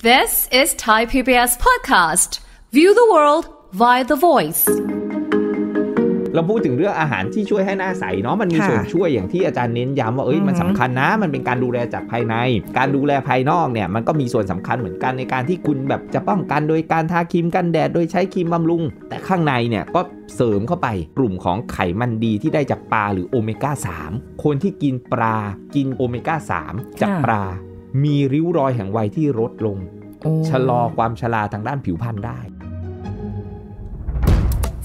This is Thai PBS podcast. View the world via the voice. เราพูดถึงเรื่องอาหารที่ช่วยให้หน้าใสเนาะ มันมีส่วนช่วยอย่างที่อาจารย์เน้นย้ำว่า เอ้ย มันสำคัญนะ มันเป็นการดูแลจากภายใน การดูแลภายนอกเนี่ย มันก็มีส่วนสำคัญเหมือนกันในการที่คุณแบบจะป้องกันโดยการทาครีมกันแดด โดยใช้ครีมบำรุง แต่ข้างในเนี่ยก็เสริมเข้าไป กลุ่มของไขมันดีที่ได้จากปลาหรือโอเมก้า3คนที่กินปลา กินโอเมก้า3จากปลามีริ้วรอยแห่งวัยที่ลดลง ชะลอความชราทางด้านผิวพรรณได้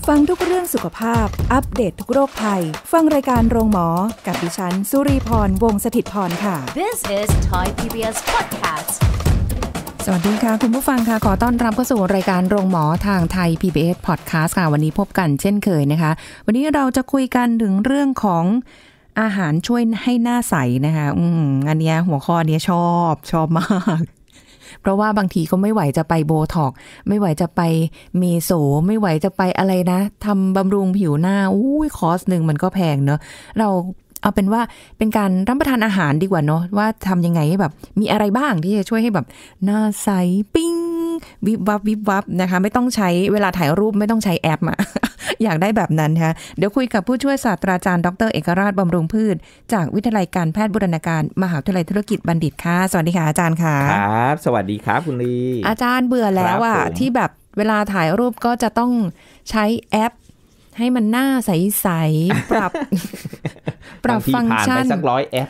ฟังทุกเรื่องสุขภาพ อัปเดตททุกโรคภัย ฟังรายการโรงหมอ กับดิฉัน สุรีพร วงศิตพรค่ะ This is Thai PBS podcast สวัสดีค่ะ คุณผู้ฟังค่ะ ขอต้อนรับเข้าสู่รายการโรงหมอทางไทย PBS Podcast ค่ะ วันนี้พบกันเช่นเคยนะคะ วันนี้เราจะคุยกันถึงเรื่องของอาหารช่วยให้หน้าใสนะคะ อืมอันเนี้ยหัวข้อเนี้ยชอบชอบมาก เพราะว่าบางทีก็ไม่ไหวจะไปโบท็อก ไม่ไหวจะไปเมโสไม่ไหวจะไปอะไรนะทำบำรุงผิวหน้าอุ้ยคอสหนึ่งมันก็แพงเนาะเราเอาเป็นว่าเป็นการรับประทานอาหารดีกว่าเนาะว่าทำยังไงให้แบบ มีอะไรบ้างที่จะช่วยให้แบบ หน้าใสปิ้งวิบวับวิบวับนะคะ ไม่ต้องใช้เวลาถ่ายรูปไม่ต้องใช้แอปอะอยากได้แบบนั้นคะเดี๋ยวคุยกับผู้ช่วยศาสตราจารย์ดรเอกราชบำรุงพืช จากวิทยาลัยการแพทย์บุรณาการมหาวิทยาลัยธุรกิจบัณฑิตค่ะ สวัสดีค่ะอาจารย์ค่ะ ครับ สวัสดีครับ คุณลี อาจารย์เบื่อแล้วอ่ะที่แบบเวลาถ่ายรูปก็จะต้องใช้แอปให้มันหน้าใส ๆ ปรับ ปรับฟังก์ชันสักร้อยแอป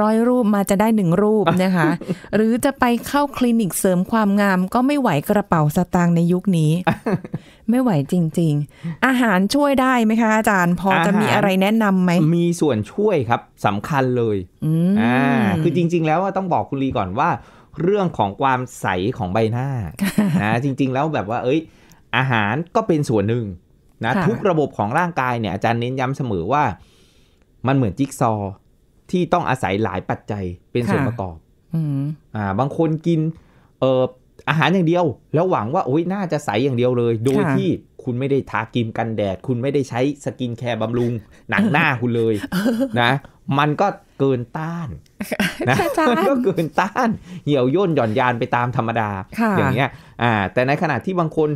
ร้อยรูปมาจะได้หนึ่งรูปนะคะ หรือจะไปเข้าคลินิกเสริมความงาม ก็ไม่ไหวกระเป๋าสตางค์ในยุคนี้ ไม่ไหวจริง ๆ อาหารช่วยได้ไหมคะอาจารย์ พอจะมีอะไรแนะนำไหม มีส่วนช่วยครับสำคัญเลยอ่าคือจริง ๆ แล้วต้องบอกคุณลีก่อนว่า เรื่องของความใสของใบหน้านะจริง ๆ แล้วแบบว่า เอ้ยอาหารก็เป็นส่วนหนึ่งนะทุกระบบของร่างกายเนี่ย อาจารย์เน้นย้ำเสมอว่า มันเหมือนจิ๊กซอที่ต้องอาศัยหลายปัจจัยเป็นส่วนประกอบอ่า บางคนกินเอ่ออาหารอย่างเดียว แล้วหวังว่าโอ้ยน่าจะใสอย่างเดียวเลย โดยที่คุณไม่ได้ทาครีมกันแดดคุณไม่ได้ใช้สกินแคร์บำรุง หนังหน้าคุณเลยนะมันก็เกินต้านนะมันก็เกินต้านเหี่ยวย่นหย่อนยานไปตามธรรมดาอย่างเงี้ยอ่า แต่ในขณะที่บางคน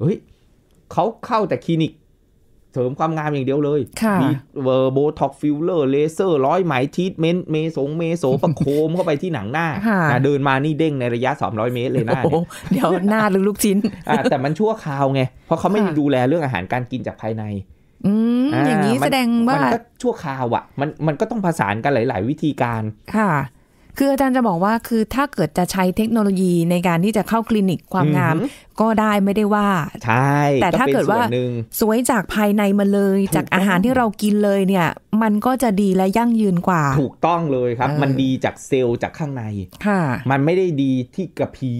เฮ้ยเขาเข้าแต่คลินิก เสริมความงามอย่างเดียวเลย มีเวอร์โบท็อกฟิลเลอร์เลเซอร์ร้อยไหมทีทเมนต์เมสงเมโสประโคมเข้าไปที่หนังหน้าเดินมานี่เด้งในระยะ 200 เมตรเลยหน้าเดี๋ยวหน้าหรือลูกชิ้นแต่มันชั่วคราวไง เพราะเขาไม่ดูแลเรื่องอาหารการกินจากภายในอย่างนี้แสดงว่า มันก็ชั่วคราวอ่ะมันมันก็ต้องผสานกันหลายๆ วิธีการค่ะคืออาจารย์จะบอกว่าคือถ้าเกิดจะใช้เทคโนโลยีในการที่จะเข้าคลินิกความงาม ก็ได้ไม่ได้ว่า ใช่แต่ถ้าเกิดว่าสวยจากภายในมาเลย จากอาหารที่เรากินเลยเนี่ยมันก็จะดีและยั่งยืนกว่า ถูกต้องเลยครับ มันดีจากเซลล์จากข้างในค่ะมันไม่ได้ดีที่กระพี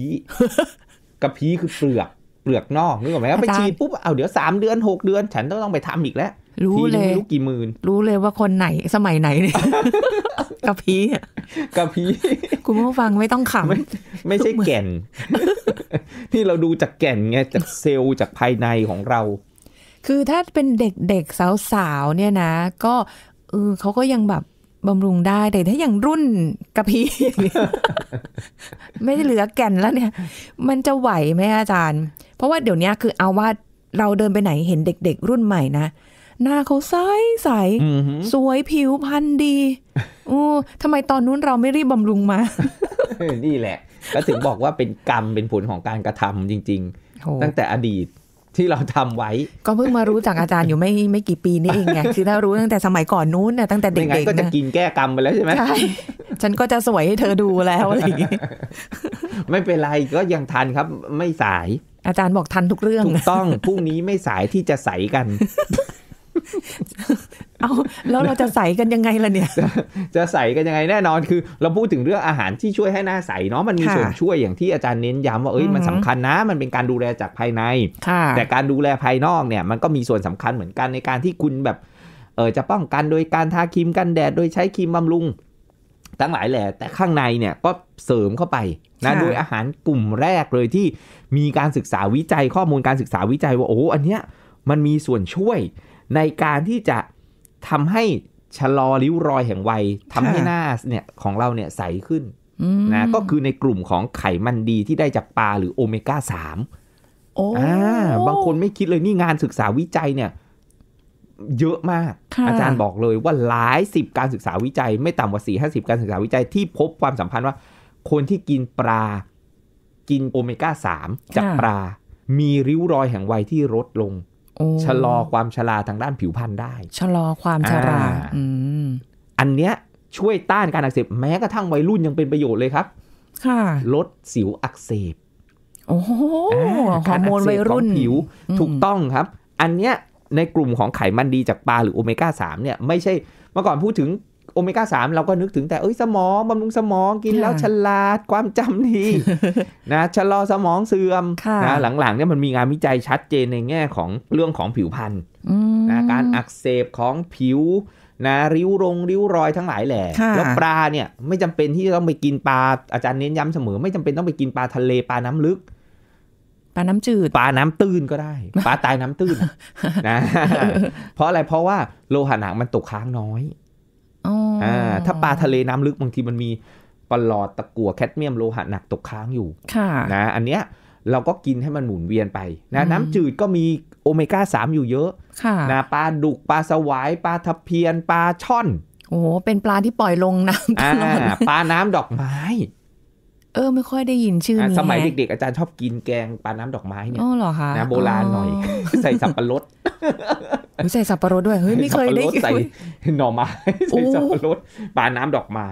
กระพีคือเปลือกเปลือกนอกนึกออกไหมครับไปฉีดปุ๊บเอาเดี๋ยวสามเดือนหกเดือนฉันต้องต้องไปทำอีกแล้วรู้เลยรู้กี่หมื่นรู้เลยว่าคนไหนสมัยไหนเนี่ยกะพีกะพีคุณผู้ฟัง ไม่ต้องขำไม่ไม่ใช่แก่น ที่เราดูจากแก่นไงจากเซลล์จากภายในของเรา คือถ้าเป็นเด็กๆสาวๆเนี่ยนะก็เออเขาก็ยังแบบบำรุงได้ แต่ถ้าอย่างรุ่นกะพีไม่ได้เหลือแก่นแล้วเนี่ย มันจะไหวไหมอาจารย์ เพราะว่าเดี๋ยวนี้คือเอาว่าเราเดินไปไหนเห็นเด็ก ๆ รุ่นใหม่นะหน้าเขาใส ใส สวยผิวพรรณดีอู้ทำไมตอนนู้นเราไม่รีบบำรุงมา นี่แหละก็ถึงบอกว่าเป็นกรรมเป็นผลของการกระทำจริงๆ ตั้งแต่อดีตที่เราทำไว้ ก็เพิ่งมารู้จากอาจารย์อยู่ไม่ไม่กี่ปีนี่เองไงคือถ้ารู้ตั้งแต่สมัยก่อนนู้นน่ยตั้งแต่เด็ก ๆ ก็จะกินแก้กรรมไปแล้วใช่ไหมใช่ฉันก็จะสวยให้เธอดูแล้วอะไรอย่างงี้ไม่เป็นไรก็ยังทันครับ ไม่สาย อาจารย์บอกทันทุกเรื่อง ถูกต้อง พรุ่งนี้ไม่สายที่จะใสกันเอาแล้วเราจะใสกันยังไงล่ะเนี่ย จะใสกันยังไงแน่นอน คือ เราพูดถึงเรื่องอาหารที่ช่วยให้หน้าใสเนาะมันมีส่วนช่วยอย่างที่อาจารย์เน้นย้ำว่าเอ้ยมันสำคัญนะ มันเป็นการดูแลจากภายในแต่การดูแลภายนอกเนี่ย มันก็มีส่วนสำคัญเหมือนกันในการที่คุณแบบเออจะป้องกันโดยการทาครีมกันแดดโดยใช้ครีมบำรุงทั้งหลายแหล่แต่ข้างในเนี่ยก็เสริมเข้าไปนะโดยอาหารกลุ่มแรกเลยที่มีการศึกษาวิจัยข้อมูลการศึกษาวิจัยว่าโอ้อันเนี้ยมันมีส่วนช่วยในการที่จะทำให้ชะลอริ้วรอยแห่งวัยทำให้หน้าเนี่ยของเราเนี่ยใสขึ้นนะก็คือในกลุ่มของไขมันดีที่ได้จากปลาหรือโอเมก้าสามบางคนไม่คิดเลยนี่งานศึกษาวิจัยเนี่ย เยอะมาก อาจารย์บอกเลยว่าหลายสิบการศึกษาวิจัย ไม่ต่ำกว่าสี่ห้าสิบการศึกษาวิจัยที่พบความสัมพันธ์ว่าคนที่กินปลากินโอเมก้าสามจากปลามีริ้วรอยแห่งวัยที่ลดลงชะลอความชราทางด้านผิวพรรณได้ ชะลอความชราอันเนี้ยช่วยต้านการอักเสบแม้กระทั่งวัยรุ่นยังเป็นประโยชน์เลยครับ ค่ะลดสิวอักเสบ โอ้โหฮอร์โมนวัยรุ่นผิวถูกต้องครับ อันเนี้ยในกลุ่มของไขมันดีจากปลาหรือโอเมก้า 3 เนี่ย ไม่ใช่เมื่อก่อนพูดถึงโอเมก้าสามเราก็นึกถึงแต่ เอ้ยสมอง บำรุงสมองกินแล้วฉลาดความจำดีนะชะลอสมองเสื่อมนะหลังๆเนี่ยมันมีงานวิจัยชัดเจนในแง่ของเรื่องของผิวพรรณนะการอักเสบของผิวนะริ้ว รง ริ้วรอยทั้งหลายแหล่แล้วปลาเนี่ยไม่จำเป็นที่จะต้องไปกินปลาอาจารย์เน้นย้ำเสมอไม่จำเป็นต้องไปกินปลาทะเลปลาน้ำลึก ปลาน้ำจืดปลาน้ำตื้นก็ได้ ปลาตายน้ำตื้นนะเพราะอะไรเพราะว่าโลหะหนักมันตกค้างน้อยอ่าถ้าปลาทะเลน้ำลึกบางทีมันมีปลอดตะกั่วแคดเมียมโลหะหนักตกค้างอยู่ะนะอันเนี้ยเราก็กินให้มันหมุนเวียนไปนะน้ำจืดก็มีโอเมก้ามอยู่เยอะะนะปลาดุก ปลาสวาย ปลาทะเพียน ปลาช่อน โอ้เป็นปลาที่ปล่อยลงน้ำตลอดปลาน้าดอกไม้เออไม่ค่อยได้ยินชื่อนี้สมัยเด็กๆอาจารย์ชอบกินแกงปลาน้ำดอกไม้เนี่ยออเหรอคะนะโบราณหน่อยใส่สับปะรดใส่สับปะรดด้วยเฮ้ยไม่เคยได้ใส่หน่อไม้ใส่สับปะรดปลาน้ำดอกไม้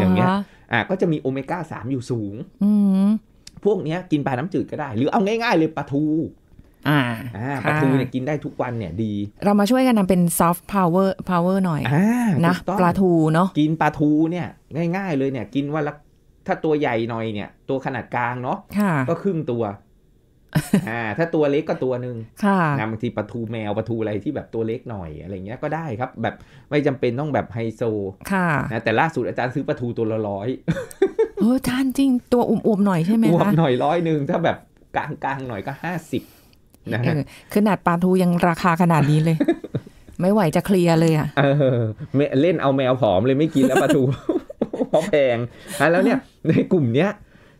อย่างเงี้ยอ่ะก็จะมีโอเมก้าสามอยู่สูงอืพวกเนี้ยกินปลาน้ำจืดก็ได้ หรือเอาง่ายๆเลยปลาทู อ่าปลาทูเนี่ยกินได้ทุกวันเนี่ยดี เรามาช่วยกันทำเป็นซอฟต์พาวเวอร์พาวเวอร์หน่อยนะปลาทูเนาะกินปลาทูเนี่ยง่าย ๆเลยเนี่ยกินวันละถ้าตัวใหญ่หน่อยเนี่ย ตัวขนาดกลางเนาะก็ครึ่งตัวถ้าตัวเล็กก็ตัวหนึ่งนะบางทีปลาทูแมวปลาทูอะไรที่แบบตัวเล็กหน่อยอะไรเงี้ยก็ได้ครับ แบบไม่จำเป็นต้องแบบไฮโซค่ะนะแต่ล่าสุดอาจารย์ซื้อปลาทูตัวละร้อยเออจารจริง ตัวอุ่มๆหน่อยใช่ไหมคะอุ่มหน่อยร้อยหนึ่งถ้าแบบกลางๆหน่อยก็ห้าสิบนะขนาดปลาทูยังราคาขนาดนี้เลย ไม่ไหวจะเคลียร์เลยอ่ะเออเล่นเอาแมวผอมเลยไม่กินแล้วปลาทูพราะแพงแล้วเนี่ยในกลุ่มเนี้ย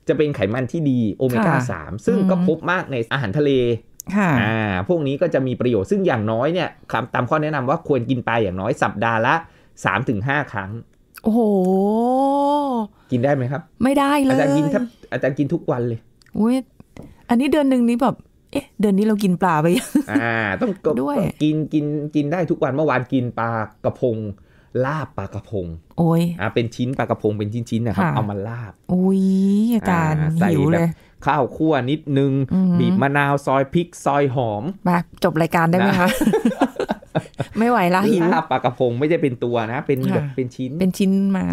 จะเป็นไขมันที่ดีโอเมก้าสามซึ่งก็พบมากในอาหารทะเล ค่ะอ่า พวกนี้ก็จะมีประโยชน์ซึ่งอย่างน้อยเนี่ยตามข้อแนะนำว่าควรกินไปอย่างน้อยสัปดาห์ละสามถึงห้าครั้ง โอ้โห กินได้ไหมครับ ไม่ได้เลย อาจารย์กินอาจารย์กินทุกวันเลย อุ้ยอันนี้เดือนหนึ่งนี้แบบ เอ๊ะ เดือนนี้เรากินปลาไปยัง อ่า ต้องด้วยกิน กิน กินได้ทุกวันเมื่อวานกินปลากระพงลาบปลากระพงโอ้ยอ่ะเป็นชิ้นปลากระพงเป็นชิ้นๆนะครับเอามาลาบอ้ยอาจารย์หิวเลย ข้าวคั่วนิดนึง บีบมะนาวซอยพริกซอยหอมมาจบรายการได้ไหมคะไม่ไหวละหิวลาบปลากระพงไม่ใช่เป็นตัวนะ เป็นแบบเป็นชิ้นเป็นชิ้นมา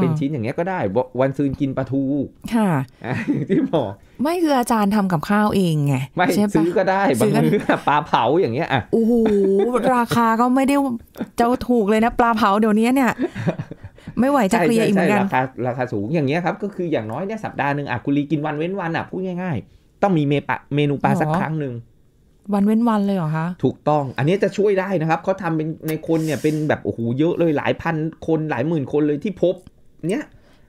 เป็นชิ้นอย่างเงี้ยก็ได้วันซืนกินปลาทูค่ะที่บอกไม่คืออาจารย์ทำกับข้าวเองไงไม่ซื้อก็ได้บางมื้อปลาเผาอย่างเงี้ยอ่ะโอ้โหราคาก็ไม่ได้เจ้าถูกเลยนะ ปลาเผาเดี๋ยวนี้เนี่ย ไม่ไหว จะเคลียร์อีกเหมือนกันราคาราคาสูงอย่างเงี้ยครับก็คืออย่างน้อยเนี่ยสัปดาห์หนึ่งอ่ะคุณลีกินวันเว้นวันอ่ะพูดง่ายๆ ต้องมีเมปะเมนูปลาสักครั้งหนึ่งวันเว้นวันเลยเหรอคะ ถูกต้อง อันนี้จะช่วยได้นะครับ เขาทำเป็นในคนเนี่ยเป็นแบบโอ้โหเยอะเลยหลายพันคนหลายหมื่นคนเลยที่พบเนี้ย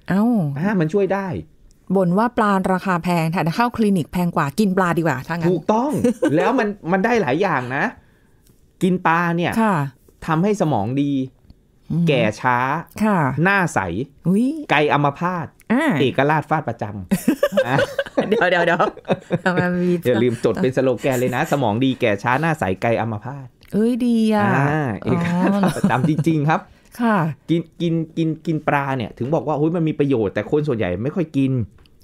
เอ้าฮะามันช่วยได้บ่นว่าปลาราคาแพงแต่เข้าคลินิกแพงกว่ากินปลาดีกว่าถ้างั้น ถูกต้อง แล้วมันมันได้หลายอย่างนะ กินปลาเนี่ย ค่ะทำให้สมองดี แก่ช้า ค่ะ หน้าใส ไกลอัมพาตเอกราชฟาดประจำเดี๋ยวเดี๋ยวเดี๋ยวอย่าลืมจดเป็นสโลแกนเลยนะ สมองดีแก่ช้าหน้าใสไกลอัมพาตเอ้ยดีอ่ะเอกราชฟาดประจำจริงๆครับ ค่ะกินกินกินกินปลาเนี่ยถึงบอกว่าเฮ้ยมันมีประโยชน์แต่คนส่วนใหญ่ไม่ค่อยกิน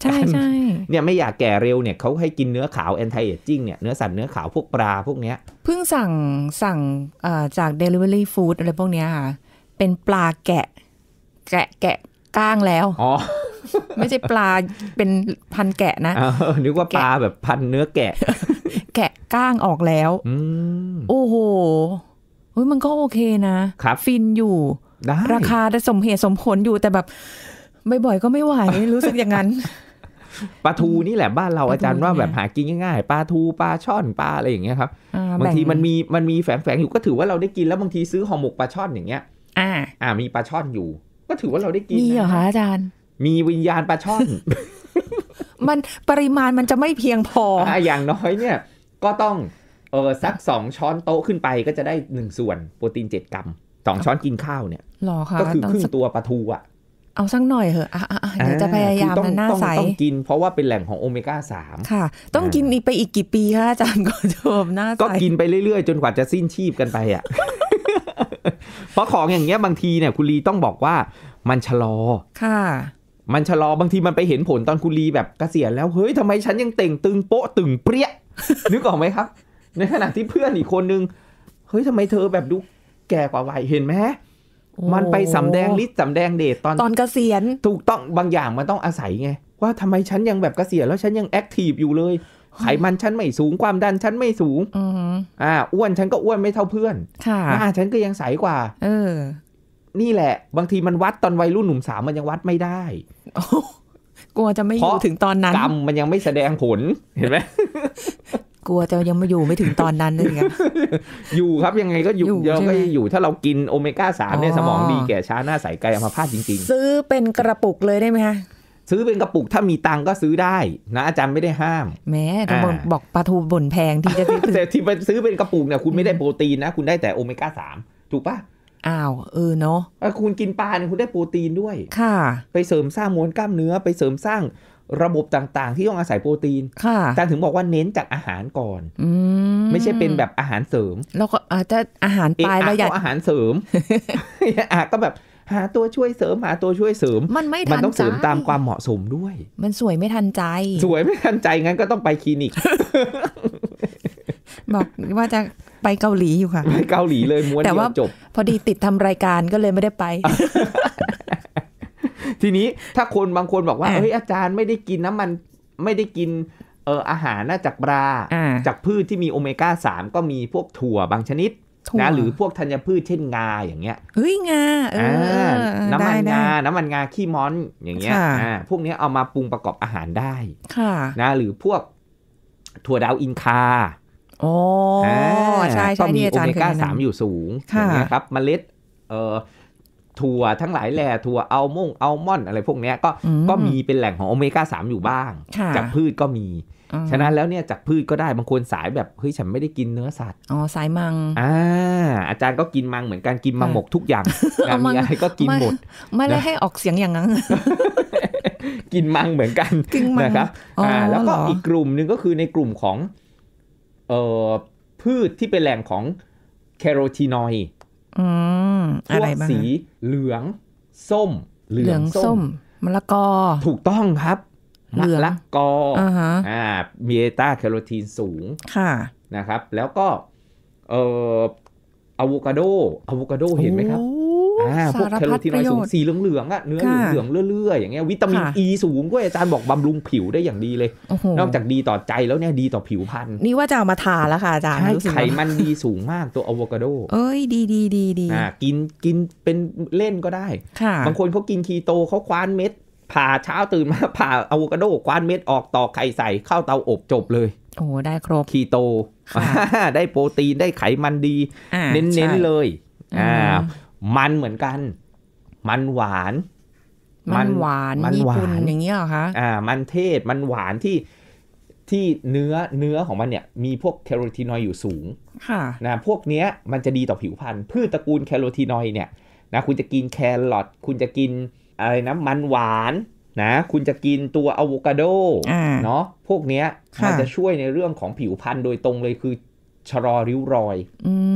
ใช่ใช่เนี่ยไม่อยากแก่เร็วเนี่ยเขาให้กินเนื้อขาวแอนตี้เอจิ้งเนี่ยเนื้อสัตว์เนื้อขาวพวกปลาพวกเนี้ยเพิ่งสั่งสั่งจากเดลิเวอรี่ฟู้ดอะไรพวกเนี้ยค่ะเป็นปลาแกะ แกะแกะก้างแล้ว อ๋อ ไม่ใช่ปลา เป็นพันแกะนะนึกว่าปลาแบบพันเนื้อแกะ แกะก้างออกแล้ว โอ้โหเฮ้ยมันก็โอเคนะครับ ฟินอยู่ ราคาแต่สมเหตุสมผลอยู่แต่แบบ บ่อยๆก็ไม่ไหว รู้สึกอย่างนั้น ปลาทูนี่แหละบ้านเราอาจารย์ว่าแบบหากินง่ายๆปลาทูปลาช่อนปลาอะไรอย่างเงี้ยครับ บางทีมันมีมันมีแฝงๆอยู่ก็ถือว่าเราได้กินแล้วบางทีซื้อห่อหมกปลาช่อนอย่างเงี้ย อ่าอ่า มีปลาช่อนอยู่ก็ถือว่าเราได้กินมีเหรอคะอาจารย์ มีวิญญาณปลาช่อน มันปริมาณมันจะไม่เพียงพอออย่างน้อยเนี่ย ก็ต้องเออสักสองช้อนโต๊ะขึ้นไปก็จะได้หนึ่งส่วน โปรตีนเจ็ดกรัมสองช้อนกินข้าวเนี่ยหรอคะก็คือครึ่งตัวปลาทูอ่ะ เอาสักหน่อยเหอะอ่ะอ่ะเดี๋ยวจะพยายามนะหน้าใสต้องกินเพราะว่าเป็นแหล่งของโอเมก้าสามค่ะ ต้องกินไปอีกกี่ปีคะอาจารย์ก็อจะหน้าใสก็กินไปเรื่อยๆ จนกว่าจะสิ้นชีพกันไปอ่ะเพราะของอย่างเงี้ยบางทีเนี่ยคุณลีต้องบอกว่ามัน ชะลอค่ะ มันชะลอบางทีมันไปเห็นผลตอนคุณลีแบบเกษียณแล้วเฮ้ยทำไมฉันยัง เต่งตึงโป๊ะตึงเปรี้ยนึกออกไหมครับ ในขณะที่เพื่อนอีกคนนึงเฮ้ยทำไม เธอแบบดูแก่กว่าวัยเห็นไหมมันไป สำแดงฤทธิ์สำแดงเดชตอนตอนเกษียณถูกต้องบางอย่างมันต้องอาศัยไงว่าทำไมฉันยังแบบเกษียณแล้วฉันยังแอคทีฟอยู่เลยไขมันฉันไม่สูงความดันฉันไม่สูงอ่าอ้วนฉันก็อ้วนไม่เท่าเพื่อนหน้าฉันก็ยังใสกว่า เออ นี่แหละ บางทีมันวัดตอนวัยรุ่นหนุ่มสาวมันยังวัดไม่ได้กลัวจะไม่อยู่ถึงตอนนั้นกรรมมันยังไม่แสดงผลเห็นไหมกลัวจะยังไม่อยู่ไม่ถึงตอนนั้นนึงอยู่ครับยังไงก็อยู่ยังไม่อยู่ถ้าเรากินโอเมก้าสามเนี่ยสมองดีแก่ช้าหน้าใสไกลอัมาพาตจริงๆซื้อเป็นกระปุกเลยได้ไหมคะซื้อเป็นกระปุกถ้ามีตังก็ซื้อได้ นะอาจารย์ไม่ได้ห้ามแม่แต่บอกปลาทูบ่นแพงที่จะซื้อที่ไปซื้อเป็นกระปุกเนี่ยคุณไม่ได้โปรตีนนะ คุณได้แต่โอเมก้าสามถูกปะอ้าวเออเนาะคุณกินปลาเนี่ยคุณได้โปรตีนด้วย ค่ะ ไปเสริมสร้างมวลกล้ามเนื้อไปเสริมสร้างระบบต่าง ๆ ที่ต้องอาศัยโปรตีนค่ะแต่ถึงบอกว่าเน้นจากอาหารก่อนอไม่ใช่เป็นแบบอาหารเสริม แล้วก็อาจจะอาหารปลายเราอยากอาหารเสริมอ่ะก็แบบหาตัวช่วยเสริมหาตัวช่วยเสริม มันไม่ทันใจมันต้องเสริมตามความเหมาะสมด้วย มันสวยไม่ทันใจ สวยไม่ทันใจงั้นก็ต้องไปคลินิก บอกว่าจะไปเกาหลีอยู่ค่ะ ไปเกาหลีเลยม้วนแต่ว่าจบพอดีติดทำรายการก็เลยไม่ได้ไป ทีนี้ถ้าคนบางคนบอกว่าเฮ้ยอาจารย์ไม่ได้กินน้ำมัน ไม่ได้กิน เอออาหารน่าจากปลาจากพืชที่มีโอเมก้าสามก็มีพวกถั่วบางชนิดนะหรือพวกธัญพืชเช่นงาอย่างเงี้ยเฮ้ยงาเออน้ำมันงา น้ำมันงาขี้ม้อนอย่างเงี้ยอ่าพวกนี้เอามาปรุงประกอบอาหารได้ ค่ะ นะ หรือพวกถั่วดาวอินคาโอ้ใช่ใช่กี่ียโอเมก้าสามอยู่สูงอย่างเงี้ยครับ เมล็ด เอ่อถั่วทั้งหลายแหล่ถั่วอัลมงอัลมอนอะไรพวกนี้ก็ก็มีเป็นแหล่งของโอเมก้าสามอยู่บ้าง จากพืชก็มีฉะนั้นแล้วเนี่ยจากพืชก็ได้บางคนสายแบบ เฮ้ยฉันไม่ได้กินเนื้อสัตว์อ๋อสายมัง อ่า อาจารย์ก็กินมังเหมือนกันกินมังหมกทุกอย่างมีอะไรก็กินหมด ไม่ได้ให้ออกเสียงอย่างนั้นกินมังเหมือนกันนะครับ อ่า แล้วก็อีกกลุ่มหนึ่งก็คือในกลุ่มของเอ่อพืชที่เป็นแหล่งของแคโรทีนอยด์พวกสีเหลือง ส้ม เหลืองส้มมะละกอถูกต้องครับมะละกออ่ามีเอต้าแคโรทีนสูงค่ะนะครับ แล้วก็เอ่อะโวคาโดอะโวคาโดเห็นไหมครับอ่าพวกแคโรทีนสูงสีเหลืองๆอ่ะเนื้อเหลืองๆเลื่อยๆอย่างเงี้ยวิตามินอีสูงด้วยอาจารย์บอกบำรุงผิวได้อย่างดีเลย นอกจากดีต่อใจแล้วเนี่ยดีต่อผิวพรรณนี่ว่าจะเอามาทาแล้วค่ะอาจารย์ใช่ไขมันดีสูงมากตัวอะโวคาโดเอ้ย ดีดีดีดีอ่ากินกินเป็นเล่นก็ได้บางคนเขากินคีโตเขาคว้านเม็ดผ่าเช้าตื่นมา ผ่าอะโวคาโดคว้านเม็ดออกตอกไข่ใส่เข้าเตาอบจบเลย โอ้ได้ครบคีโตได้โปรตีนได้ไขมันดี เน้น ๆ เลยอ่ามันเหมือนกัน มันหวาน มันหวานมันหวานอย่างเงี้ยเหรอคะ อ่า มันเทศมันหวานที่ที่เนื้อเนื้อของมันเนี่ย มีพวกแคโรทีนอยด์อยู่สูง ค่ะนะพวกเนี้ยมันจะดีต่อผิวพรรณพืชตระกูลแคโรทีนอยด์เนี่ยนะคุณจะกินแครอทคุณจะกินอะไรนะมันหวานนะ คุณจะกินตัว อะโวคาโดเนาะพวกเนี้ยมันจะช่วยในเรื่องของผิวพรรณโดยตรงเลยคือชะลอริ้วรอย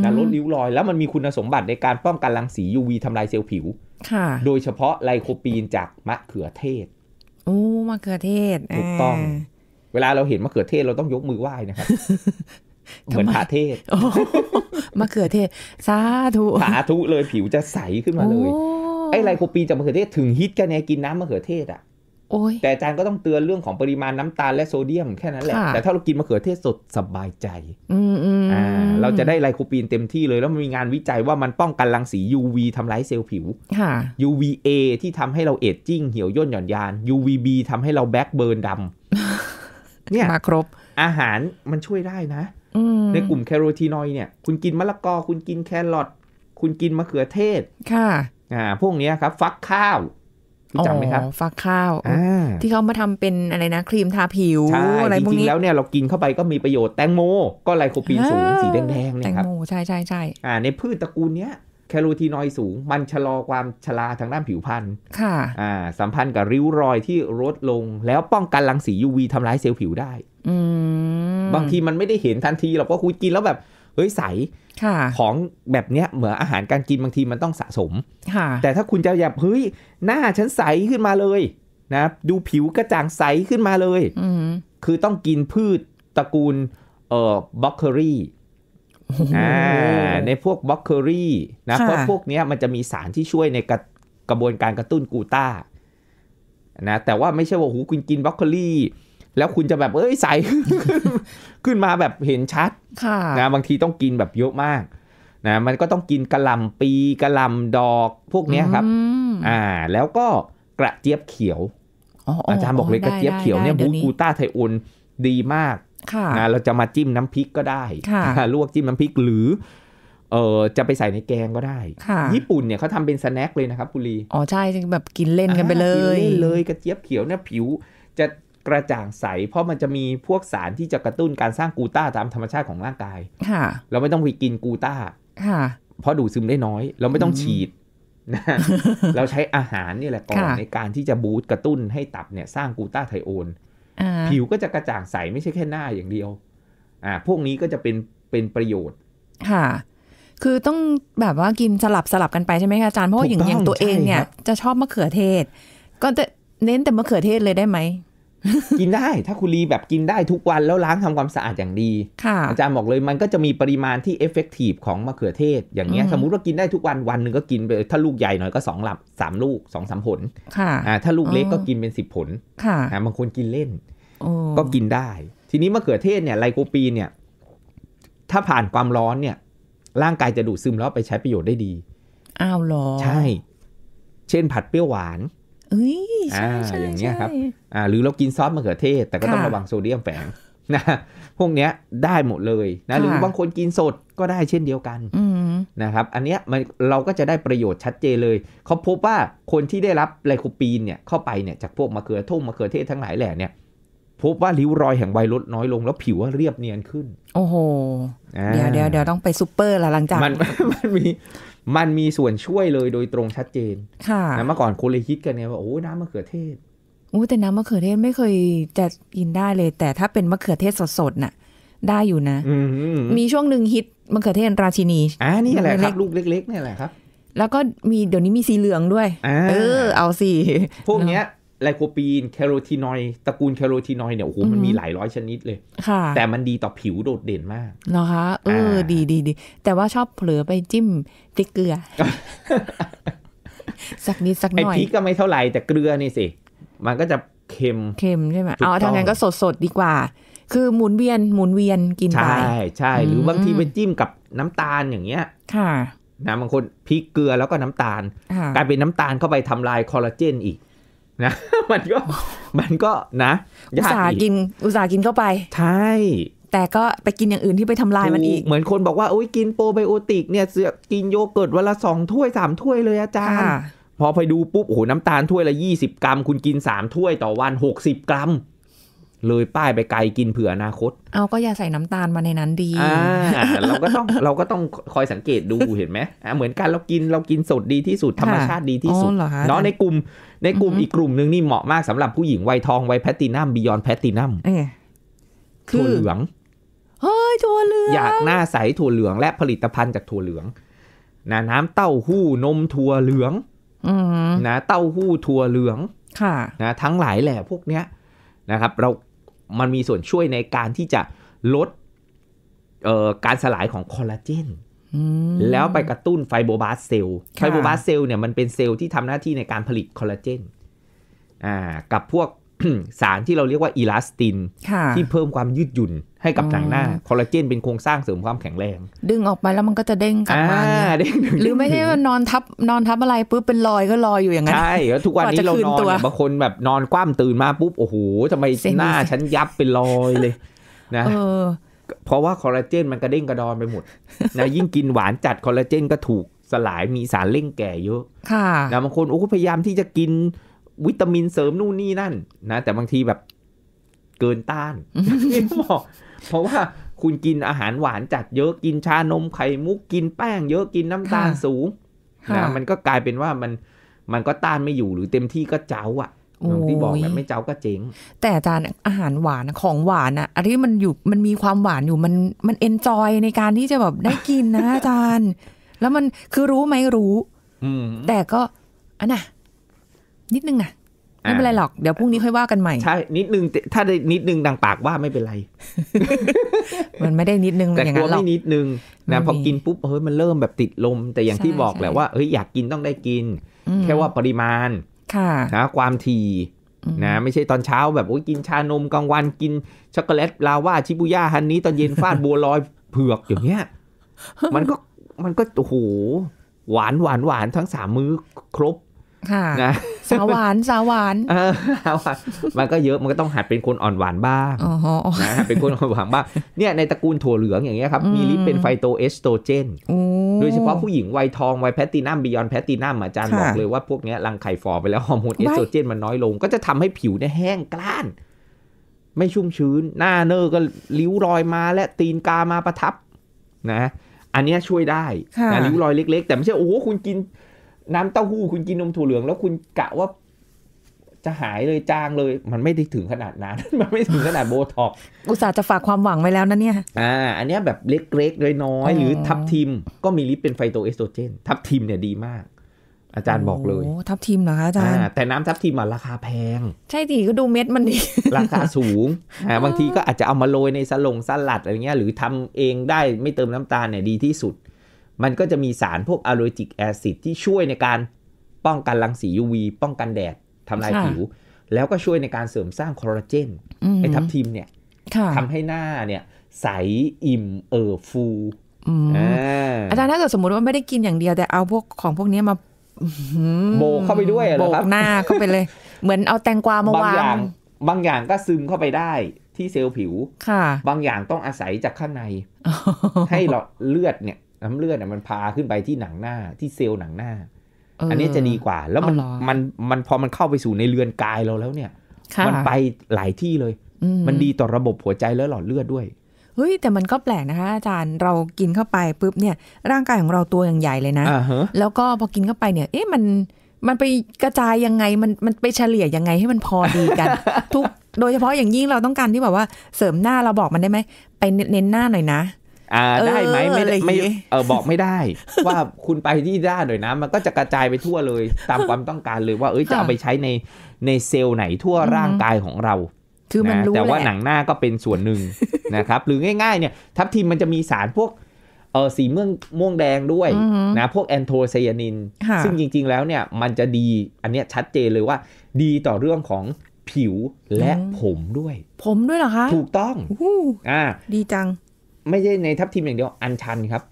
นะลดริ้วรอยแล้วมันมีคุณสมบัติในการป้องกันรังสี UV ทำลายเซลล์ผิวโดยเฉพาะไลโคปีนจากมะเขือเทศ โอ้ มะเขือเทศถูกต้อง เวลาเราเห็นมะเขือเทศเราต้องยกมือไหว้นะครับเหมือนพาเทศมะเขือเทศสาธุสาธุเลยผิวจะใสขึ้นมาเลยไอไลโคปีนจากมะเขือเทศถึงฮิตกันไงกินน้ำมะเขือเทศอ่ะแต่อาจารย์ก็ต้องเตือนเรื่องของปริมาณน้ำตาลและโซเดียมแค่นั้นแหละ แต่ถ้าเรากินมะเขือเทศสดสบายใจอ่าเราจะได้ไลโคปีนเต็มที่เลย แล้วมันมีงานวิจัยว่ามันป้องกันรังสี UV ทำร้ายเซลล์ผิว UVA ที่ทำให้เราเอจจิ้งเหี่ยวย่นหย่อนยาน UVB ทำให้เราแบ็คเบิร์นดำเนี่ยมาครบ อาหารมันช่วยได้นะในกลุ่มแคโรทีนอยด์เนี่ย คุณกินมะละกอ คุณกินแครอทคุณกินมะเขือเทศค่ะอ่าพวกนี้ครับ ฟักข้าวจำไหมครับ ฟักข้าว ที่เขามาทำเป็นอะไรนะครีมทาผิวอะไรพวกนี้จริงแล้วเนี่ย เรากินเข้าไปก็มีประโยชน์แตงโม ก็ไลโคปีนสูงสีแดงๆเนี่ยครับ แตงโมใช่ใช่ใช่อ่าในพืชตระกูลเนี้ยแคโรทีนอยสูง มันชะลอความชราทางด้านผิวพรรณค่ะ อ่าสัมพันธ์กับริ้วรอยที่ลดลงแล้วป้องกันรังสี UV ทำร้ายเซลล์ผิวได้ อืบางทีมันไม่ได้เห็นทันทีหรอกว่าคุยกินแล้วแบบเฮ้ย ใสของแบบเนี้ยเหมือนอาหารการกินบางทีมันต้องสะสม แต่ถ้าคุณจะแบบเฮ้ย หน้าฉันใสขึ้นมาเลยนะดูผิวกระจ่างใสขึ้นมาเลยคือต้องกินพืชตระกูลเอ่อบล็อกเคอรี่ในพวกบล็อกเคอรี่นะเพราะพวกเนี้ยมันจะมีสารที่ช่วยในกระกระบวนการกระตุ้นกูต้านะแต่ว่าไม่ใช่ว่าหูคุณกินบล็อกเคอรี่แล้วคุณจะแบบเอ้ยใสขึ้นมาแบบเห็นชัดนะบางทีต้องกินแบบเยอะมาก นะ มันก็ต้องกินกระลำปีกระลำดอกพวกนี้ครับอ่า แล้วก็กระเจี๊ยบเขียวอาจารย์บอกเลยกระเจี๊ยบเขียวเนี่ยบูกูต้าไทโอนดีมากนะเราจะมาจิ้มน้ำพริกก็ได้ลวกจิ้มน้ำพริกหรือเออจะไปใส่ในแกงก็ได้ ญี่ปุ่นเนี่ยเขาทำเป็นสแน็คเลยนะครับปุรีอ๋อใช่แบบกินเล่นกันไปเลยกินเล่นเลยกระเจี๊ยบเขียวเนี่ยผิวจะกระจ่างใสเพราะมันจะมีพวกสารที่จะกระตุ้นการสร้างกูต้าตามธรรมชาติของร่างกายค่ะ เราไม่ต้องไปกินกูต้า ค่ะ เพราะดูดซึมได้น้อย เราไม่ต้องฉีดนะเราใช้อาหารนี่แหละก่อนในการที่จะบูตกระตุ้นให้ตับเนี่ยสร้างกูต้าไทโอนผิวก็จะกระจ่างใสไม่ใช่แค่หน้าอย่างเดียวอ่าพวกนี้ก็จะเป็นเป็นประโยชน์ค่ะ คือต้องแบบว่ากินสลับสลับกันไปใช่ไหมคะอาจารย์เพราะอย่างอย่างตัวเองเนี่ย จะชอบมะเขือเทศ ก็จะเน้นแต่มะเขือเทศเลยได้ไหมกินได้ถ้าคุณรีแบบกินได้ทุกวันแล้วล้างทำความสะอาดอย่างดีอาจารย์บอกเลยมันก็จะมีปริมาณที่เอฟเฟกตีฟของมะเขือเทศ อย่างเงี้ยสมมุติว่ากินได้ทุกวันวันหนึ่งก็กินไป ถ้าลูกใหญ่หน่อยก็สองหลับสามลูกสองสามผลถ้าลูกเล็กก็กินเป็นสิบผลบางคนกินเล่นก็กินได้ ทีนี้มะเขือเทศเนี่ย ไลโคปีนเนี่ย ถ้าผ่านความร้อนเนี่ย ร่างกายจะดูดซึมแล้วไปใช้ประโยชน์ได้ดีอ้าวหรอ ใช่ เช่นผัดเปรี้ยวหวานเอ้ยใช่ใช่อย่างเงี้ยครับ อ่า หรือเรากินซอสมะเขือเทศ แต่ก็ต้องระวังโซเดียมแฝงนะพวกเนี้ยได้หมดเลยนะ หรือบางคนกินสดก็ได้เช่นเดียวกันนะครับ อันเนี้ยมันเราก็จะได้ประโยชน์ชัดเจนเลยเขาพบว่าคนที่ได้รับไลโคปีนเนี่ยเข้าไปเนี่ยจากพวกมะเขือทุ่งมะเขือเทศทั้งหลายแหล่เนี่ย พบว่าริ้วรอยแห่งวัยลดน้อยลงแล้วผิวเรียบเนียนขึ้น โอ้โหเดี๋ยวเดี๋ยวเดี๋ยวต้องไปซูเปอร์ละหลังจากมันมันมีมันมีส่วนช่วยเลยโดยตรงชัดเจน ค่ะนะเมื่อก่อนคนเลยคิดกันเนี่ยว่าโอ้น้ำมะเขือเทศโอ้แต่น้ำมะเขือเทศไม่เคยจะกินได้เลย แต่ถ้าเป็นมะเขือเทศสดๆน่ะ ได้อยู่นะมีช่วงหนึ่งฮิตมะเขือเทศราชินีอ่านี่แหละครับลูกเล็กๆนี่แหละครับ แล้วก็มีเดี๋ยวนี้มีสีเหลืองด้วย เออ เอาสิ พวกเนี้ยไลโคปีนแคโรทีนอยตระกูลแคโรทีนอยเนี่ยโอ้โหมันมีหลายร้อยชนิดเลย ค่ะ แต่มันดีต่อผิวโดดเด่นมากเหรอคะ เออดีดีดีแต่ว่าชอบเผลอไปจิ้มติเกลือ สักนิดสักหน่อยไอพริกก็ไม่เท่าไหร่แต่เกลือนี่สิมันก็จะเค็มเค็มใช่ไหม เอาทางนั้นก็สดสดดีกว่า คือหมุนเวียนหมุนเวียนกินไป ใช่ใช่ หรือบางทีไปจิ้มกับน้ำตาลอย่างเงี้ย ค่ะนะบางคนพริกเกลือแล้วก็น้ำตาลกลายเป็นน้ำตาลเข้าไปทำลายคอลลาเจนอีกนะมันก็มันก็นะ อุตสาหกินอุตสาหกินเข้าไปใช่แต่ก็ไปกินอย่างอื่นที่ไปทำลายมันอีก เหมือนคนบอกว่าโอ้ยกินโปรไบโอติกเนี่ยเสือกกินโยเกิร์ตวันละสองถ้วยสามถ้วยเลยอาจารย์พอไปดูปุ๊บโอ้โหน้ำตาลถ้วยละยี่สิบกรัม คุณกินสามถ้วยต่อวันหกสิบกรัมเลยป้ายไปไกลกินเผื่ออนาคต เอาก็อย่าใส่น้ำตาลมาในนั้นดีอ่าเราก็ต้องเราก็ต้องคอยสังเกตดูเห็นไหมอ่าเหมือนกันเรากินเรากินสดดีที่สุดธรรมชาติดีที่สุดเนาะในกลุ่มในกลุ่มอีกกลุ่มหนึ่งนี่เหมาะมากสำหรับผู้หญิงวัยทองวัยแพตตินัมบิยอนแพตตินัมถั่วเหลือง เฮ้ยถั่วเหลือง อยากหน้าใสถั่วเหลืองและผลิตภัณฑ์จากถั่วเหลืองนะน้ำเต้าหู้นมถั่วเหลืองนะเต้าหู้ถั่วเหลือง ค่ะ นะทั้งหลายแหละพวกเนี้ยนะครับ เรามันมีส่วนช่วยในการที่จะลดการสลายของคอลลาเจนแล้วไปกระตุ้นไฟโบบาสเซลล์ ไฟโบบาสเซลล์เนี่ยมันเป็นเซลล์ที่ทำหน้าที่ในการผลิตคอลลาเจนกับพวกสารที่เราเรียกว่าอีลาสตินที่เพิ่มความยืดหยุ่น ให้กับหนังหน้า คอลลาเจนเป็นโครงสร้างเสริมความแข็งแรง ดึงออกไปแล้วมันก็จะเด้งกลับมาหรือไม่ใช่ว่านอนทับนอนทับอะไรปุ๊บเป็นรอยก็รอยอยู่อย่างนั้น ใช่แล้วทุกวันนี้เรานอนบางคนแบบนอนคว่ำตื่นมาปุ๊บ โอ้โหทำไมหน้าฉันยับเป็นรอยเลย นะเพราะว่าคอลลาเจนมันกระเด้งกระดอนไปหมดนะยิ่งกินหวานจัดคอลลาเจนก็ถูกสลายมีสารเล่งแก่เยอะค่ะนะบางคนโอ้พยายามที่จะกินวิตามินเสริมนู่นนี่นั่น นะ แต่บางทีแบบเกินต้านไม่เหมาะเพราะว่าคุณกินอาหารหวานจัดเยอะกินชานมไข่มุกกินแป้งเยอะกินน้ำตาลสูงนะมันก็กลายเป็นว่ามัน มันก็ต้านไม่อยู่หรือเต็มที่ก็เจ้าอ่ะอที่บอกแบบไม่เจ้าก็เจ๋งแต่อาจารย์อาหารหวานของหวานอ่ะอันที่มันอยู่มันมีความหวานอยู่มันมันเอนจอยในการที่จะแบบได้กินนะอาจารย์แล้วมันคือรู้ไหมรู้แต่ก็อันน่ะนิดนึงนะไม่เป็นไรหรอกเดี๋ยวพรุ่งนี้ค่อยว่ากันใหม่ใช่นิดนึงถ้าได้นิดนึงดังปากว่าไม่เป็นไรมันไม่ได้นิดนึงแต่กลัวไม่นิดนึง นะพอกินปุ๊บเฮ้ยมันเริ่มแบบติดลมแต่อย่างที่บอกแหละว่าเฮ้ยอยากกินต้องได้กิน แค่ว่าปริมาณค่ะนะความทีนะ ไม่ใช่ตอนเช้าแบบโอ้ยกินชานมกลางวันกินช็อกโกแลตลาว่าชิบุย่าฮันนี้ตอนเย็นฟาดบัวลอยเผือกอย่างเงี้ยมันก็มันก็โอ้โหหวานหวานหวานทั้งสามมื้อครบนะสาวหวานสาวหวาน เออสาวหวาน มันก็เยอะมันก็ต้องหัดเป็นคนอ่อนหวานบ้างนะเป็นคนอ่อนหวานบ้างเนี่ยในตระกูลถั่วเหลืองอย่างเงี้ยครับ มีลิปเป็นไฟโตเอสโตรเจนโดยเฉพาะผู้หญิงวัยทอง วัยแพตตินัมบิยอนแพตตินัมอาจารย์บอกเลยว่าพวกนี้รังไข่ฟอไปแล้วฮอร์โมนเอสโตรเจนมันน้อยลง ก็จะทำให้ผิวเนี่ยแห้งกล้าน ไม่ชุ่มชื้น หน้าเนอก็ริ้วรอยมาและตีนกามาประทับ นะ อันนี้ช่วยได้นะริ้วรอยเล็ก ๆ แต่ไม่ใช่โอ้คุณกินน้ำเต้าหู้คุณกินนมถั่วเหลืองแล้วคุณกะว่าจะหายเลยจางเลยมันไม่ได้ถึงขนาดนั้น มันไม่ถึงขนาดโบท็อกอุตส่าห์จะฝากความหวังไว้แล้วนะเนี่ย อ่า อันนี้แบบเล็กๆยน้อยหรือทับทิมก็มีลิปเป็นไฟโตเอสโตรเจน ทับทิมเนี่ยดีมาก อาจารย์บอกเลยทับทิมเหรอคะอาจารย์แต่น้ำทับทิมอ่ะราคาแพง ใช่ดิก็ดูเม็ดมันดีราคาสูงอ่าบางทีก็อาจจะเอามาโรยในสลงสลัดอะไรเงี้ยหรือทำเองได้ไม่เติมน้ำตาลเนี่ยดีที่สุดมันก็จะมีสารพวกอะโรจิกแอซิดที่ช่วยในการป้องกันรังสี UV ป้องกันแดดทำลายผิว แล้วก็ช่วยในการเสริมสร้างคอลลาเจนไอทับทิมเนี่ยทำให้หน้าเนี่ย ใส อิ่ม เอ่อฟูอาจารย์ถ้าเกิดสมมติว่าไม่ได้กินอย่างเดียว แต่เอาพวกของพวกนี้มาโบกเข้าไปด้วยเหรอครับหน้าเข้าไปเลย เหมือนเอาแตงกวามาวางบางอย่างบางอย่างก็ซึมเข้าไปได้ที่เซลล์ผิวค่ะ บางอย่างต้องอาศัยจากข้างใน ให้เลือดเนี่ยน้ำเลือดเนี่ยมันพาขึ้นไปที่หนังหน้าที่เซลล์หนังหน้า อันนี้จะดีกว่า แล้วมันมันมันพอมันเข้าไปสู่ในเรือนกายเราแล้วเนี่ย มันไปหลายที่เลย มันดีต่อระบบหัวใจและหลอดเลือดด้วย เฮ้ยแต่มันก็แปลกนะคะอาจารย์เรากินเข้าไปปุ๊บเนี่ย ร่างกายของเราตัวอย่างใหญ่เลยนะ uh-huh. แล้วก็พอกินเข้าไปเนี่ย เอ๊ะมันมันไปกระจายยังไงมันมันไปเฉลี่ยยังไงให้มันพอดีกัน ทุก โดยเฉพาะอย่างยิ่งเราต้องการที่แบบว่า เสริมหน้าเราบอกมันได้ไหมไปเน้นหน้าหน่อยนะอ่าได้ไหมไม่ได้ไม่เออบอกไม่ได้ ว่าคุณไปที่ด้านหน่อยนะมันก็จะกระจายไปทั่วเลยตามความต้องการเลย ว่าเอ้ยจะเอาไปใช้ในในเซลล์ไหนทั่วร่างกายของเราคือมันรู้แต่ว่าหนังหน้าก็เป็นส่วนหนึ่งนะครับ หรือง่ายๆเนี่ยทับทิมมันจะมีสารพวกเออสีเมืองม่วงแดงด้วยนะพวกแอนโทไซยานิน ซึ่งจริงๆแล้วเนี่ยมันจะดีอันเนี้ยชัดเจนเลยว่าดีต่อเรื่องของผิวและผมด้วย ผมด้วยเหรอคะ ถูกต้องอ่า ดีจังไม่ใช่ในทัพทิมอย่างเดียวอันชันครับ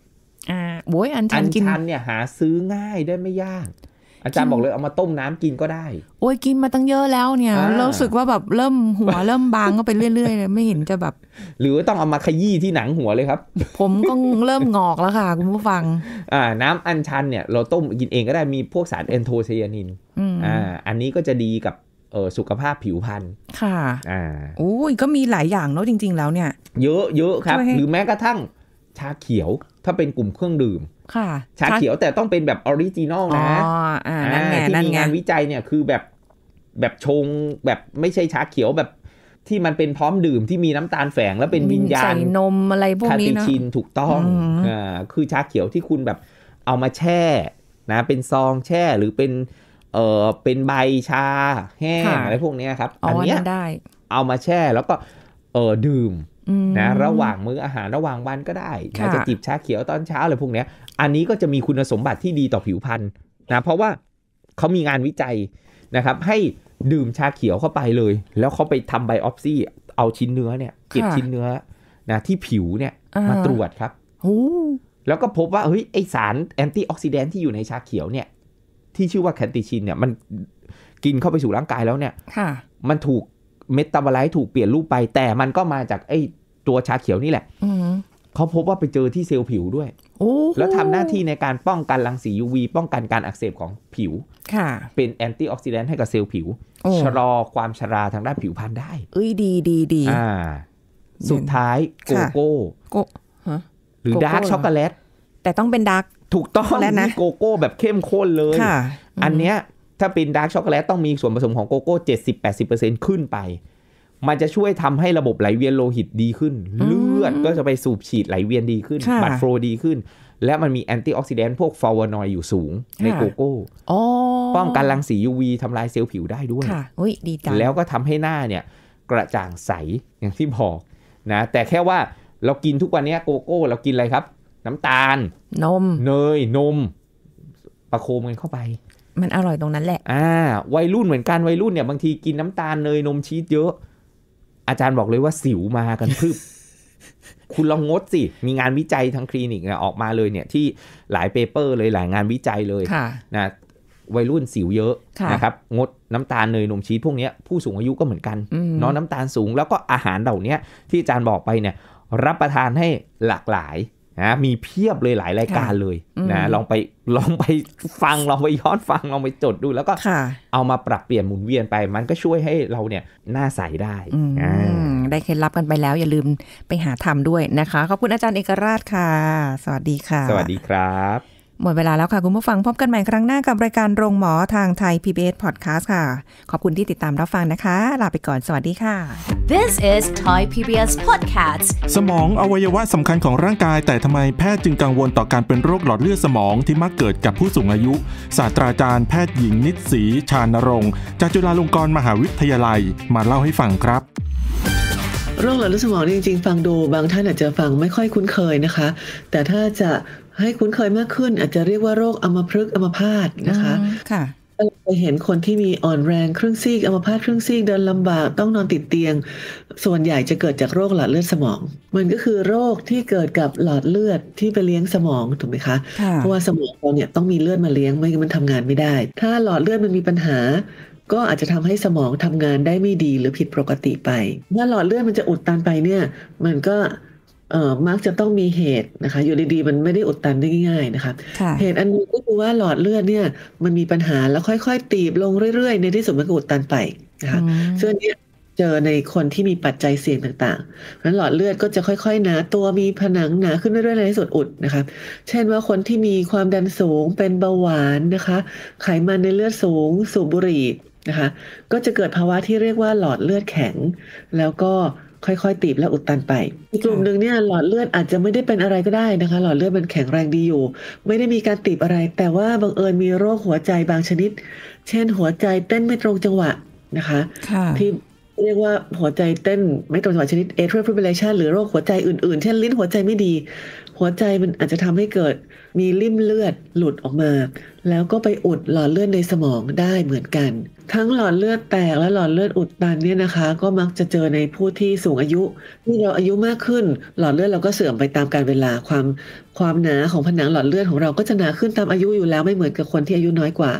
อ่าโวยอันชันอันนชันเนี่ยหา ซื้อง่ายได้ไม่ยาก อาจารย์บอกเลยเอามาต้มน้ำกินก็ได้โอ้ยกินมาตั้งเยอะแล้วเนี่ยรู้สึกว่าแบบเริ่มหัวเริ่มบางก็ไปเรื่อยๆเลยไม่เห็นจะแบบ หรือต้องเอามาขยี้ที่หนังหัวเลยครับ ผมก็เริ่มงอกแล้วค่ะ คุณผู้ฟัง อ่าน้ำอัญชันเนี่ยเราต้มกินเองก็ได้มีพวกสารเอนโทไซยานินอ่าอันนี้ก็จะดีกับเออสุขภาพผิวพรรณค่ะ อ่าโอ้ยก็มีหลายอย่างเนาะจริงๆ แล้วเนี่ยเยอะเยอะครับ หรือแม้กระทั่งชาเขียวถ้าเป็นกลุ่มเครื่องดื่มค่ะ ชาเขียวแต่ต้องเป็นแบบออริจินอลนะนั่นไงที่มีงานวิจัยเนี่ยคือแบบแบบชงแบบไม่ใช่ชาเขียวแบบที่มันเป็นพร้อมดื่มที่มีน้ำตาลแฝงแล้วเป็นวิญญาณใส่นมอะไรพวกนี้นะคาเฟชินถูกต้องอ่าคือชาเขียวที่คุณแบบเอามาแช่นะเป็นซองแช่หรือเป็นเออเป็นใบชาแห้งอะไรพวกนี้ครับอันนี้ได้เอามาแช่แล้วก็เออดื่มนะ ระหว่างมื้ออาหารระหว่างวันก็ได้นะจะจิบชาเขียวตอนเช้าอะไรพวกนี้อันนี้ก็จะมีคุณสมบัติที่ดีต่อผิวพรรณนะเพราะว่าเขามีงานวิจัยนะครับ ให้ดื่มชาเขียวเข้าไปเลย แล้วเขาไปทำไบออปซี่เอาชิ้นเนื้อเนี่ยเก็บชิ้นเนื้อนะที่ผิวเนี่ยมาตรวจครับแล้วก็พบว่าเฮ้ยไอสารแอนตี้ออกซิแดนที่อยู่ในชาเขียวเนี่ย ที่ชื่อว่าแคนติชินเนี่ยมันกินเข้าไปสู่ร่างกายแล้วเนี่ยมันถูกเมตาบอไลท์ถูกเปลี่ยนรูปไป แต่มันก็มาจากไอ้ตัวชาเขียวนี่แหละเขาพบว่าไปเจอที่เซลล์ผิวด้วยแล้วทำหน้าที่ในการป้องกันรังสี UV ป้องกันการอักเสบของผิวเป็นแอนตี้ออกซิแดนต์ให้กับเซลล์ผิวชะลอความชราทางด้านผิวพรรณได้เอ้ยดีดีดีสุดท้ายโกโก้หรือดาร์กช็อกโกแลตแต่ต้องเป็นดาร์กถูกต้องแล้วนะโกโก้แบบเข้มข้นเลยอันเนี้ยถ้าเป็นดาร์กช็อกโกแลตต้องมีส่วนผสมของโกโก้เจ็ดสิบแปดสิบเปอร์เซ็นขึ้นไป มันจะช่วยทำให้ระบบไหลเวียนโลหิตดีขึ้น เลือดก็จะไปสูบฉีดไหลเวียนดีขึ้น บัตรโฟดีขึ้น และมันมีแอนตี้ออกซิแดนต์พวกฟลาวนอยด์อยู่สูงในโกโก้ ป้องกันรังสี UV ทำลายเซลล์ผิวได้ด้วยค่ะอุ้ยดีจังแล้วก็ทำให้หน้าเนี่ย กระจ่างใสอย่างที่บอกนะ แต่แค่ว่าเรากินทุกวันนี้โกโก้ เรากินอะไรครับ น้ำตาล นม เนย นม ประโคมกันเข้าไปมันอร่อยตรงนั้นแหละ อ่า วัยรุ่นเหมือนกัน วัยรุ่นเนี่ยบางทีกินน้ำตาลเนย นมชีสเยอะ อาจารย์บอกเลยว่าสิวมากันพึบ คุณลองงดสิ มีงานวิจัยทางคลินิกออกมาเลยเนี่ย ที่หลายเปเปอร์เลยหลายงานวิจัยเลยะนะวัยรุ่นสิวเยอะะนะครับ งดน้ำตาลเนยนมชีสพวกนี้ผู้สูงอายุก็เหมือนกันนนองน้ำตาลสูงแล้วก็อาหารเหล่านี้ที่อาจารย์บอกไปเนี่ย รับประทานให้หลากหลายนะมีเพียบเลยหลายรายการเลยนะลองไปลองไปฟัง ลองไปย้อนฟัง ลองไปจดดู แล้วก็เอามาปรับเปลี่ยนหมุนเวียนไปมันก็ช่วยให้เราเนี่ยหน้าใสได้ ได้เคล็ดลับ กันไปแล้ว อย่าลืมไปหาทำด้วยนะคะ ขอบคุณอาจารย์เอกราชค่ะ สวัสดีค่ะ สวัสดีครับหมดเวลาแล้วค่ะ คุณผู้ฟังพบกันใหม่ครั้งหน้ากับรายการ โรงหมอทางไทย PBS Podcast ค่ะ ขอบคุณที่ติดตามรับฟังนะคะลาไปก่อนสวัสดีค่ะ This is Thai PBS Podcast สมองอวัยวะสำคัญของร่างกาย แต่ทำไมแพทย์จึงกังวลต่อการเป็นโรคหลอดเลือดสมองที่มักเกิดกับผู้สูงอายุศาสตราจารย์แพทย์หญิงนิตศรีชานรงค์จากจุฬาลงกรณ์มหาวิทยาลัย มาเล่าให้ฟังครับโรคหลอดเลือดสมองจริง ๆ ฟังดูบางท่านอาจจะฟังไม่ค่อยคุ้นเคยนะคะ แต่ถ้าจะให้คุ้นเคยมากขึ้น อาจจะเรียกว่าโรคอัมพฤกษ์อัมพาตนะคะ ค่ะเไปเห็นคนที่มีอ่อนแรงครึ่งซีกอัมพาต ครึ่งซีก เดินลำบาก ต้องนอนติดเตียง ส่วนใหญ่จะเกิดจากโรคหลอดเลือดสมอง มันก็คือโรคที่เกิดกับหลอดเลือดที่ไปเลี้ยงสมองถูกไหมคะ เพราะว่าสมองเราเนี่ยต้องมีเลือดมาเลี้ยง ไม่งั้นมันทำงานไม่ได้ ถ้าหลอดเลือดมันมีปัญหา ก็อาจจะทำให้สมองทำงานได้ไม่ดีหรือผิดปกติไป ถ้าหลอดเลือดมันจะอุดตันไปเนี่ย มันก็เอ่อมักจะต้องมีเหตุนะคะ อยู่ดีๆมันไม่ได้อุดตันได้ง่ายๆนะคะคะเหตุอันหนึงก็คือว่าหลอดเลือดเนี่ยมันมีปัญหาแล้วค่อยๆ ตีบลงเรื่อย ๆ ในที่สุดมันก็อุดตันไปนะคะซึ่งอันนี้เจอในคนที่มีปัจจัยเสี่ยงต่างๆเพราะหลอดเลือดก็จะค่อยๆหนาตัวมีผนังหนาขึ้นเรื่อยๆ ในที่สุดอุดนะคะเช่นว่าคนที่มีความดันสูงเป็นเบาหวานนะคะ ไขมันในเลือดสูงสูบบุหรี่นะคะ ก็จะเกิดภาวะที่เรียกว่าหลอดเลือดแข็งแล้วก็ค่อยๆตีบและอุดตันไปกกลุ่มหนึ่งเนี่ยหลอดเลือดอาจจะไม่ได้เป็นอะไรก็ได้นะคะ หลอดเลือดมันแข็งแรงดีอยู่ ไม่ได้มีการตีบอะไร แต่ว่าบังเอิญมีโรคหัวใจ บางชนิด เช่นหัวใจเต้นไม่ตรงจังหวะนะคะที่เรียกว่าหัวใจเต้นไม่ตรงจังหวะชนิด atrial fibrillation หรือโรคหัวใจอื่นๆ เช่นลิ้นหัวใจไม่ดีหัวใจมันอาจจะทำให้เกิดมีริ่มเลือดหลุดออกมา แล้วก็ไปอุดหลอดเลือดในสมองได้เหมือนกัน ทั้งหลอดเลือดแตกและหลอดเลือดอุดตันเนี่ยนะคะ ก็มักจะเจอในผู้ที่สูงอายุที่เราอายุมากขึ้น หลอดเลือดเราก็เสื่อมไปตามการเวลาความ ความหนาของผนังหลอดเลือดของเราก็จะหนาขึ้นตามอายุอยู่แล้วไม่เหมือนกับคนที่อายุน้อยกว่า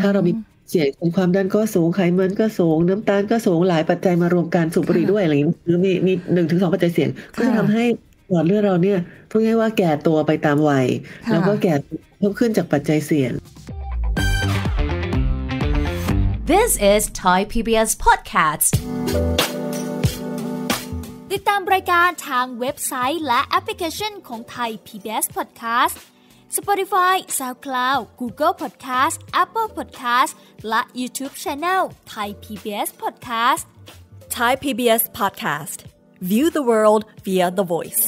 ถ้าเรามีเสี่ยงความดันก็สูงไขมันก็สูง น้ำตาลก็สูงหลายปัจจัยมารวมกันสูบบุหรี่ด้วยอะไรอย่างนี้หรือมีมีหนึ่งถึงสองปัจจัยเสี่ยงก็จะทำให้หลอดเลือดเราเนี่ยพูดง่ายว่าแก่ตัวไปตามวัยแล้วก็แก่เพิ่มขึ้นจากปัจจัยเสี่ยง This is Thai PBS Podcast ติดตามรายการทางเว็บไซต์ และแอปพลิเคชันของ Thai PBS Podcast Spotify, SoundCloud, Google Podcast, Apple Podcast และ YouTube Channel Thai PBS Podcast Thai PBS Podcast View the world via the voice